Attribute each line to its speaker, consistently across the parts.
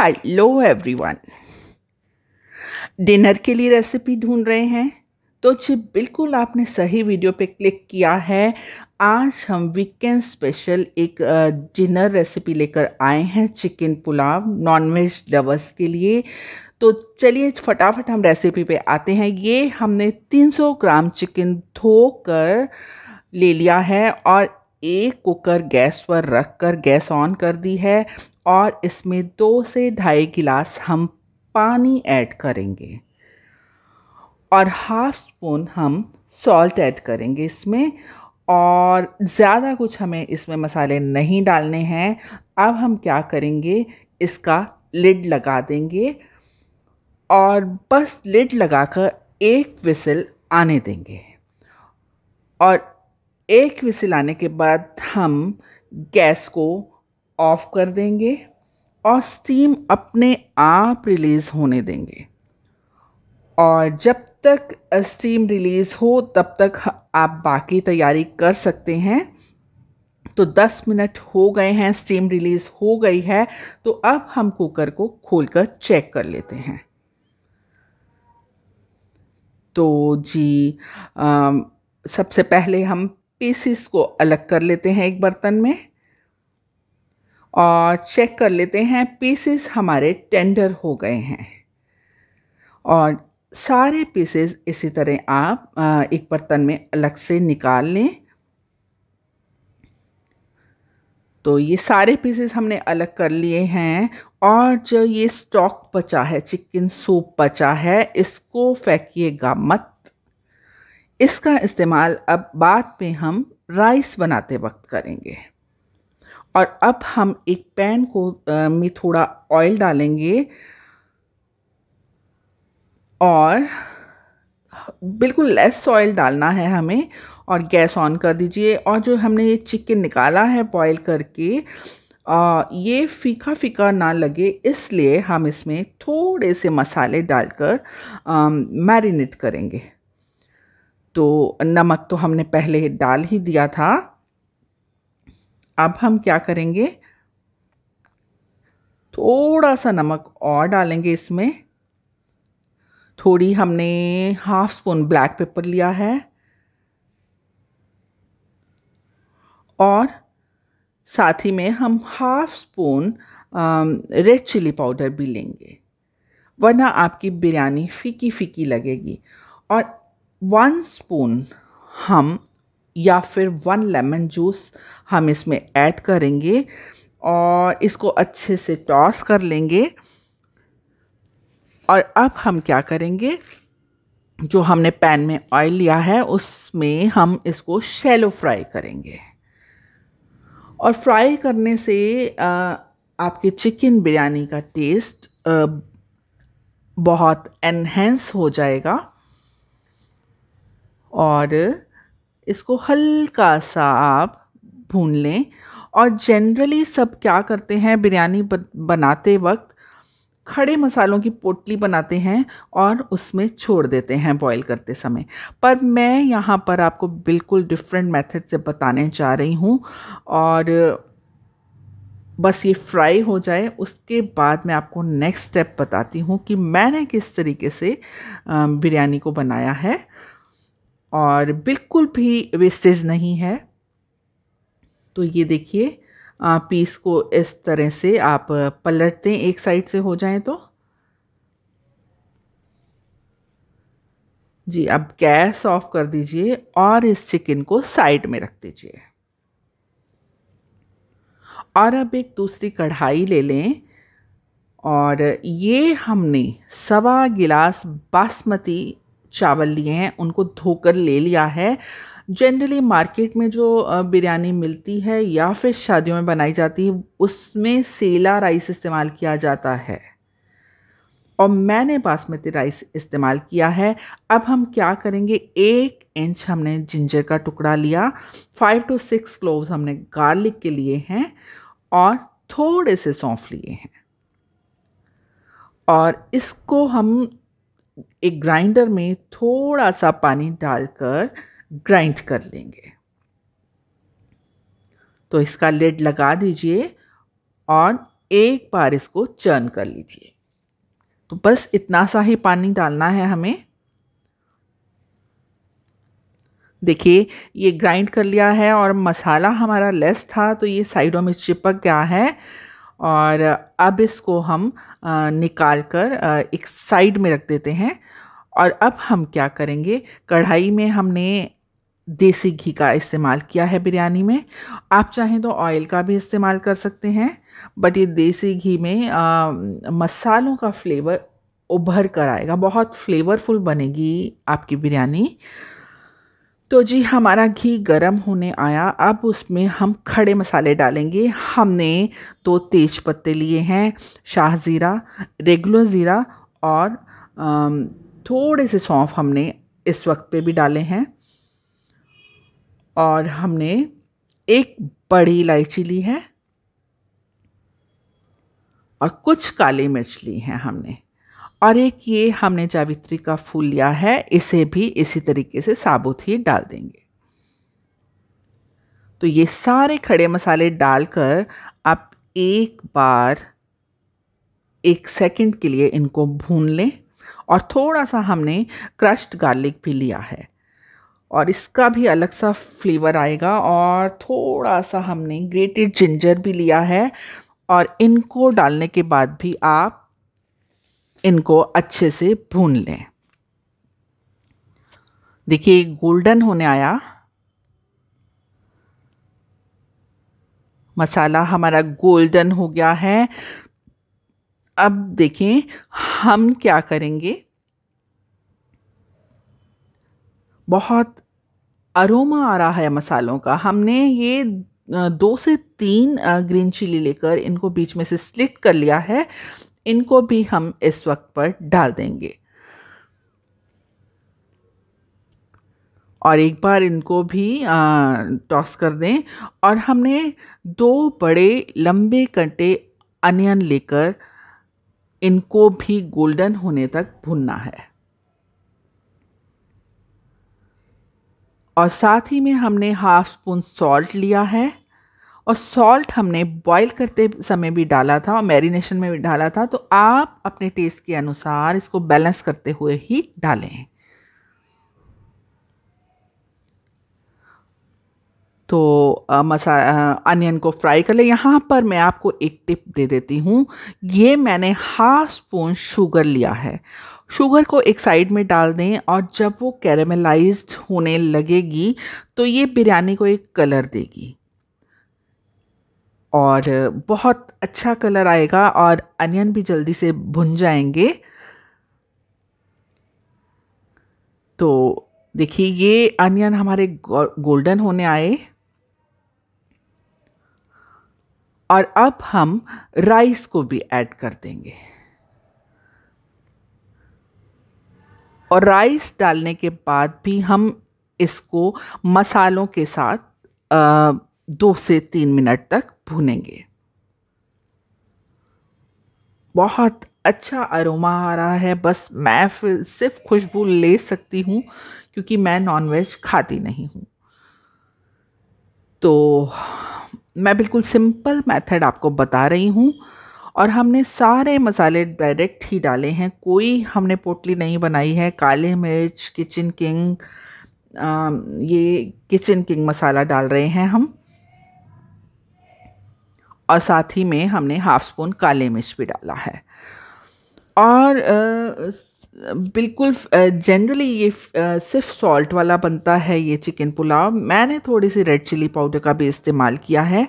Speaker 1: hello everyone dinner के लिए recipe ढूंढ रहे हैं तो जी बिल्कुल आपने सही वीडियो पे क्लिक किया है आज हम वीकेंड स्पेशल एक डिनर रेसिपी लेकर आए हैं चिकन पुलाव नॉनवेज लवर्स के लिए तो चलिए फटाफट हम रेसिपी पे आते हैं ये हमने 300 ग्राम चिकन धोकर ले लिया है और एक कुकर गैस पर रख कर गैस ऑन कर दी है और इसमें दो से ढाई गिलास हम पानी ऐड करेंगे और हाफ स्पून हम सॉल्ट ऐड करेंगे इसमें और ज़्यादा कुछ हमें इसमें मसाले नहीं डालने हैं अब हम क्या करेंगे इसका लिड लगा देंगे और बस लिड लगाकर एक विसल आने देंगे और एक विसिल आने के बाद हम गैस को ऑफ कर देंगे और स्टीम अपने आप रिलीज़ होने देंगे और जब तक स्टीम रिलीज़ हो तब तक आप बाकी तैयारी कर सकते हैं तो 10 मिनट हो गए हैं स्टीम रिलीज़ हो गई है तो अब हम कुकर को खोलकर चेक कर लेते हैं तो जी आ, सबसे पहले हम पीसीस को अलग कर लेते हैं एक बर्तन में और चेक कर लेते हैं पीसेस हमारे टेंडर हो गए हैं और सारे पीसेस इसी तरह आप एक बर्तन में अलग से निकाल लें तो ये सारे पीसेस हमने अलग कर लिए हैं और जो ये स्टॉक बचा है चिकन सूप बचा है इसको फेंकिएगा मत इसका इस्तेमाल अब बाद में हम राइस बनाते वक्त करेंगे और अब हम एक पैन को में थोड़ा ऑयल डालेंगे और बिल्कुल लेस ऑयल डालना है हमें और गैस ऑन कर दीजिए और जो हमने ये चिकन निकाला है बॉईल करके आ, ये फीका फीका ना लगे इसलिए हम इसमें थोड़े से मसाले डालकर मैरिनेट करेंगे तो नमक तो हमने पहले डाल ही दिया था अब हम क्या करेंगे थोड़ा सा नमक और डालेंगे इसमें थोड़ी हमने हाफ स्पून ब्लैक पेपर लिया है और साथ ही में हम half spoon red chilli powder भी लेंगे वरना आपकी बिरयानी फीकी फीकी लगेगी और वन स्पून हम या फिर वन लेमन जूस हम इसमें ऐड करेंगे और इसको अच्छे से टॉस कर लेंगे और अब हम क्या करेंगे जो हमने पैन में ऑयल लिया है उसमें हम इसको शैलो फ्राई करेंगे और फ्राई करने से आपके चिकन बिरयानी का टेस्ट बहुत एनहेंस हो जाएगा और इसको हल्का सा आप भून लें और जनरली सब क्या करते हैं बिरयानी बनाते वक्त खड़े मसालों की पोटली बनाते हैं और उसमें छोड़ देते हैं बॉईल करते समय पर मैं यहाँ पर आपको बिल्कुल डिफरेंट मेथड से बताने जा रही हूँ और बस ये फ्राई हो जाए उसके बाद मैं आपको नेक्स्ट स्टेप बताती हूँ कि मैंने किस तरीके से बिरयानी को बनाया है और बिल्कुल भी वेस्टेज नहीं है तो ये देखिए पीस को इस तरह से आप पलटते एक साइड से हो जाए तो जी अब गैस ऑफ कर दीजिए और इस चिकन को साइड में रख दीजिए और अब एक दूसरी कढ़ाई ले लें और ये हमने सवा गिलास बासमती चावल लिए हैं उनको धोकर ले लिया है जनरली मार्केट में जो बिरयानी मिलती है या फिर शादियों में बनाई जाती है उसमें सेला राइस इस्तेमाल किया जाता है और मैंने बासमती राइस इस्तेमाल किया है अब हम क्या करेंगे एक इंच हमने जिंजर का टुकड़ा लिया फाइव टू सिक्स क्लोव हमने गार्लिक के लिए हैं और थोड़े से सौंफ लिए हैं और इसको हम एक ग्राइंडर में थोड़ा सा पानी डालकर ग्राइंड कर लेंगे तो इसका लेड लगा दीजिए और एक बार इसको चर्न कर लीजिए तो बस इतना सा ही पानी डालना है हमें देखिए ये ग्राइंड कर लिया है और मसाला हमारा लेस था तो ये साइडों में चिपक गया है और अब इसको हम निकाल कर एक साइड में रख देते हैं और अब हम क्या करेंगे कढ़ाई में हमने देसी घी का इस्तेमाल किया है बिरयानी में आप चाहें तो ऑयल का भी इस्तेमाल कर सकते हैं बट ये देसी घी में आ, मसालों का फ्लेवर उभर कर आएगा बहुत फ्लेवरफुल बनेगी आपकी बिरयानी तो जी हमारा घी गरम होने आया अब उसमें हम खड़े मसाले डालेंगे हमने दो तेज पत्ते लिए हैं शाह ज़ीरा रेगुलर ज़ीरा और थोड़े से सौंफ हमने इस वक्त पे भी डाले हैं और हमने एक बड़ी इलायची ली है और कुछ काली मिर्च ली हैं हमने और एक ये हमने जावित्री का फूल लिया है इसे भी इसी तरीके से साबुत ही डाल देंगे तो ये सारे खड़े मसाले डालकर आप एक बार एक सेकंड के लिए इनको भून लें और थोड़ा सा हमने क्रश्ड गार्लिक भी लिया है और इसका भी अलग सा फ्लेवर आएगा और थोड़ा सा हमने ग्रेटेड जिंजर भी लिया है और इनको डालने के बाद भी आप इनको अच्छे से भून लें देखिए गोल्डन होने आया मसाला हमारा गोल्डन हो गया है अब देखें हम क्या करेंगे बहुत अरोमा आ रहा है मसालों का हमने ये दो से तीन ग्रीन चिली लेकर इनको बीच में से स्लिट कर लिया है इनको भी हम इस वक्त पर डाल देंगे और एक बार इनको भी टॉस कर दें और हमने दो बड़े लंबे कटे अनियन लेकर इनको भी गोल्डन होने तक भुनना है और साथ ही में हमने हाफ स्पून सॉल्ट लिया है और सॉल्ट हमने बॉईल करते समय भी डाला था और मैरिनेशन में भी डाला था तो आप अपने टेस्ट के अनुसार इसको बैलेंस करते हुए ही डालें तो मसा अनियन को फ्राई कर लें यहाँ पर मैं आपको एक टिप दे देती हूँ ये मैंने हाफ स्पून शुगर लिया है शुगर को एक साइड में डाल दें और जब वो कैरेमलाइज्ड होने लगेगी तो ये बिरयानी को एक कलर देगी और बहुत अच्छा कलर आएगा और अनियन भी जल्दी से भुन जाएंगे तो देखिए ये अनियन हमारे गोल्डन होने आए और अब हम राइस को भी ऐड कर देंगे और राइस डालने के बाद भी हम इसको मसालों के साथ आ, दो से तीन मिनट तक भूनेंगे बहुत अच्छा अरोमा आ रहा है बस मैं सिर्फ खुशबू ले सकती हूँ क्योंकि मैं नॉनवेज खाती नहीं हूँ तो मैं बिल्कुल सिंपल मेथड आपको बता रही हूँ और हमने सारे मसाले डायरेक्ट ही डाले हैं कोई हमने पोटली नहीं बनाई है काले मिर्च किचन किंग आ, ये किचन किंग मसाला डाल रहे हैं हम और साथ ही में हमने हाफ स्पून काले मिर्च भी डाला है और आ, बिल्कुल जनरली ये सिर्फ सॉल्ट वाला बनता है ये चिकन पुलाव मैंने थोड़ी सी रेड चिली पाउडर का भी इस्तेमाल किया है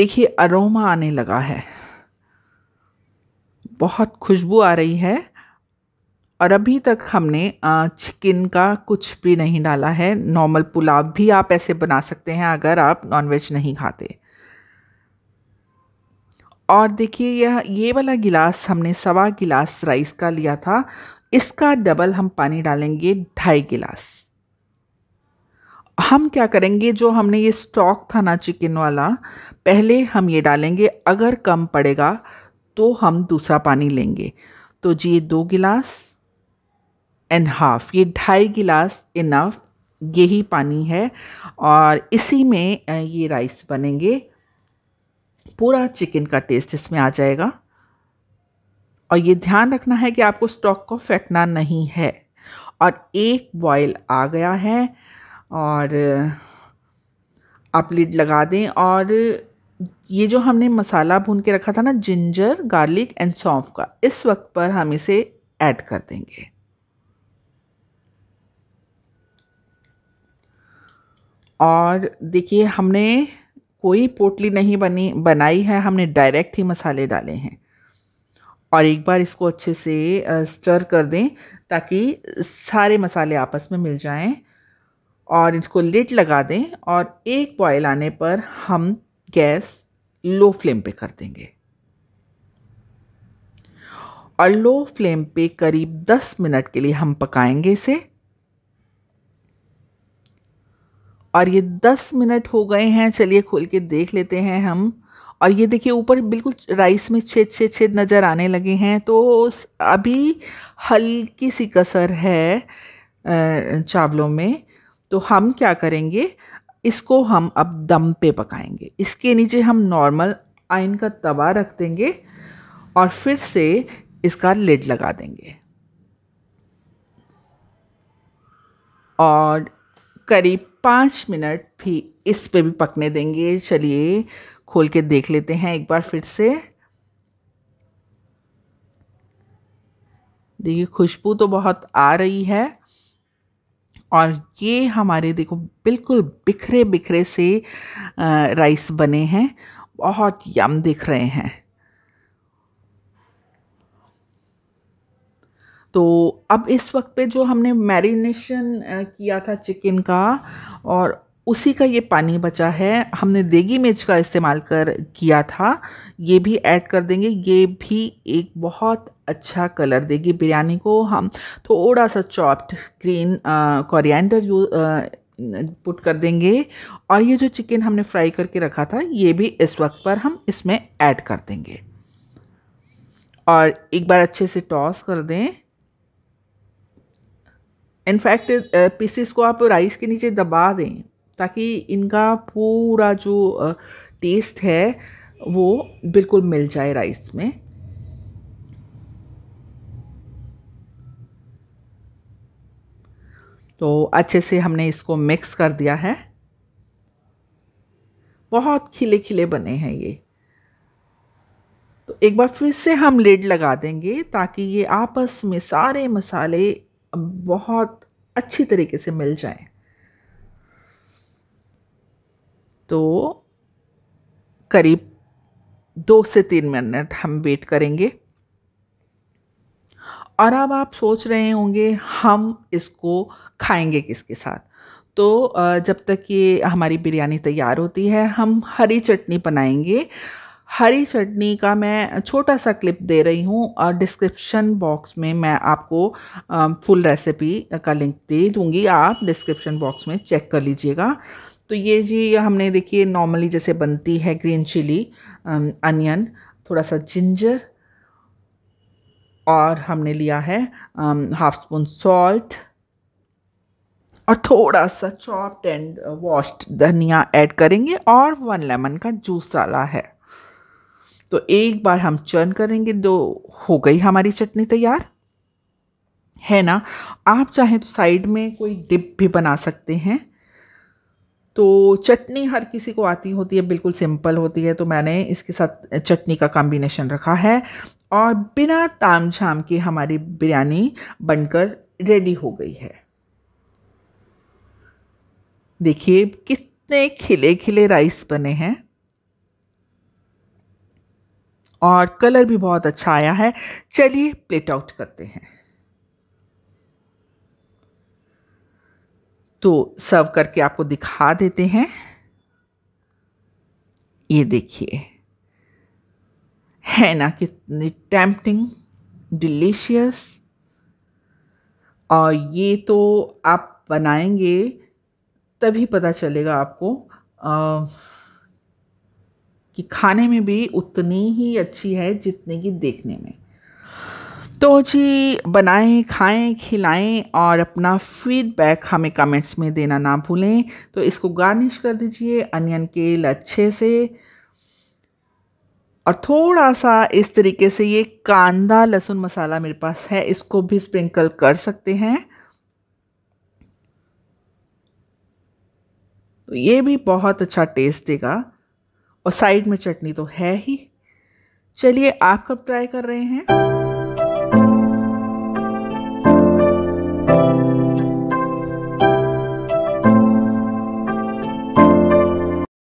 Speaker 1: देखिए अरोमा आने लगा है बहुत खुशबू आ रही है और अभी तक हमने चिकन का कुछ भी नहीं डाला है नॉर्मल पुलाव भी आप ऐसे बना सकते हैं अगर आप नॉनवेज नहीं खाते और देखिए यह ये वाला गिलास हमने सवा गिलास राइस का लिया था इसका डबल हम पानी डालेंगे ढाई गिलास हम क्या करेंगे जो हमने ये स्टॉक था ना चिकन वाला पहले हम ये डालेंगे अगर कम पड़ेगा तो हम दूसरा पानी लेंगे तो जी ये दो गिलास एंड हाफ ये ढाई गिलास इनफ यही पानी है और इसी में ये राइस बनेंगे पूरा चिकन का टेस्ट इसमें आ जाएगा और ये ध्यान रखना है कि आपको स्टॉक को फेंकना नहीं है और एक बॉयल आ गया है और आप लिड लगा दें और ये जो हमने मसाला भून के रखा था ना जिंजर गार्लिक एंड सौंफ का इस वक्त पर हम इसे ऐड कर देंगे और देखिए हमने कोई पोटली नहीं बनी बनाई है हमने डायरेक्ट ही मसाले डाले हैं और एक बार इसको अच्छे से स्टर कर दें ताकि सारे मसाले आपस में मिल जाएं और इसको लिट लगा दें और एक बॉयल आने पर हम गैस लो फ्लेम पे कर देंगे और लो फ्लेम पे करीब 10 मिनट के लिए हम पकाएंगे इसे और ये दस मिनट हो गए हैं चलिए खोल के देख लेते हैं हम और ये देखिए ऊपर बिल्कुल राइस में छेद छेद छेद नज़र आने लगे हैं तो अभी हल्की सी कसर है चावलों में तो हम क्या करेंगे इसको हम अब दम पे पकाएंगे इसके नीचे हम नॉर्मल आयन का तवा रख देंगे और फिर से इसका लेड लगा देंगे और करीब पाँच मिनट भी इस पे भी पकने देंगे चलिए खोल के देख लेते हैं एक बार फिर से देखिए खुशबू तो बहुत आ रही है और ये हमारे देखो बिल्कुल बिखरे बिखरे से राइस बने हैं बहुत यम दिख रहे हैं तो अब इस वक्त पे जो हमने मैरिनेशन किया था चिकन का और उसी का ये पानी बचा है हमने देगी मिर्च का इस्तेमाल कर किया था ये भी ऐड कर देंगे ये भी एक बहुत अच्छा कलर देगी बिरयानी को हम थोड़ा सा chopped green coriander you put कर देंगे और ये जो चिकन हमने फ्राई करके रखा था ये भी इस वक्त पर हम इसमें ऐड कर देंगे और एक बार अच्छे से टॉस कर दें इनफैक्ट पीसीस uh, को आप राइस के नीचे दबा दें ताकि इनका पूरा जो टेस्ट uh, है वो बिल्कुल मिल जाए राइस में तो अच्छे से हमने इसको मिक्स कर दिया है बहुत खिले खिले बने हैं ये तो एक बार फिर से हम लेड लगा देंगे ताकि ये आपस में सारे मसाले बहुत अच्छी तरीके से मिल जाए तो करीब दो से तीन मिनट हम वेट करेंगे और अब आप सोच रहे होंगे हम इसको खाएंगे किसके साथ तो जब तक ये हमारी बिरयानी तैयार होती है हम हरी चटनी बनाएंगे हरी चटनी का मैं छोटा सा क्लिप दे रही हूँ और डिस्क्रिप्शन बॉक्स में मैं आपको फुल रेसिपी का लिंक दे दूँगी आप डिस्क्रिप्शन बॉक्स में चेक कर लीजिएगा तो ये जी हमने देखिए नॉर्मली जैसे बनती है ग्रीन चिली अनियन थोड़ा सा जिंजर और हमने लिया है हाफ स्पून सॉल्ट और थोड़ा सा चॉप्ड एंड वॉश्ड धनिया ऐड करेंगे और वन लेमन का जूस डाला है तो एक बार हम चर्न करेंगे तो हो गई हमारी चटनी तैयार है ना आप चाहें तो साइड में कोई डिप भी बना सकते हैं तो चटनी हर किसी को आती होती है बिल्कुल सिंपल होती है तो मैंने इसके साथ चटनी का कॉम्बिनेशन रखा है और बिना ताम झाम के हमारी बिरयानी बनकर रेडी हो गई है देखिए कितने खिले खिले राइस बने हैं और कलर भी बहुत अच्छा आया है चलिए प्लेट आउट करते हैं तो सर्व करके आपको दिखा देते हैं ये देखिए है ना कितनी टैम्पटिंग डिलीशियस और ये तो आप बनाएंगे तभी पता चलेगा आपको आ, कि खाने में भी उतनी ही अच्छी है जितने की देखने में तो जी बनाएं खाएं खिलाएं और अपना फीडबैक हमें कमेंट्स में देना ना भूलें तो इसको गार्निश कर दीजिए अनियन केल अच्छे से और थोड़ा सा इस तरीके से ये कांदा लहसुन मसाला मेरे पास है इसको भी स्प्रिंकल कर सकते हैं तो ये भी बहुत अच्छा टेस्ट देगा और साइड में चटनी तो है ही चलिए आप कब ट्राई कर रहे हैं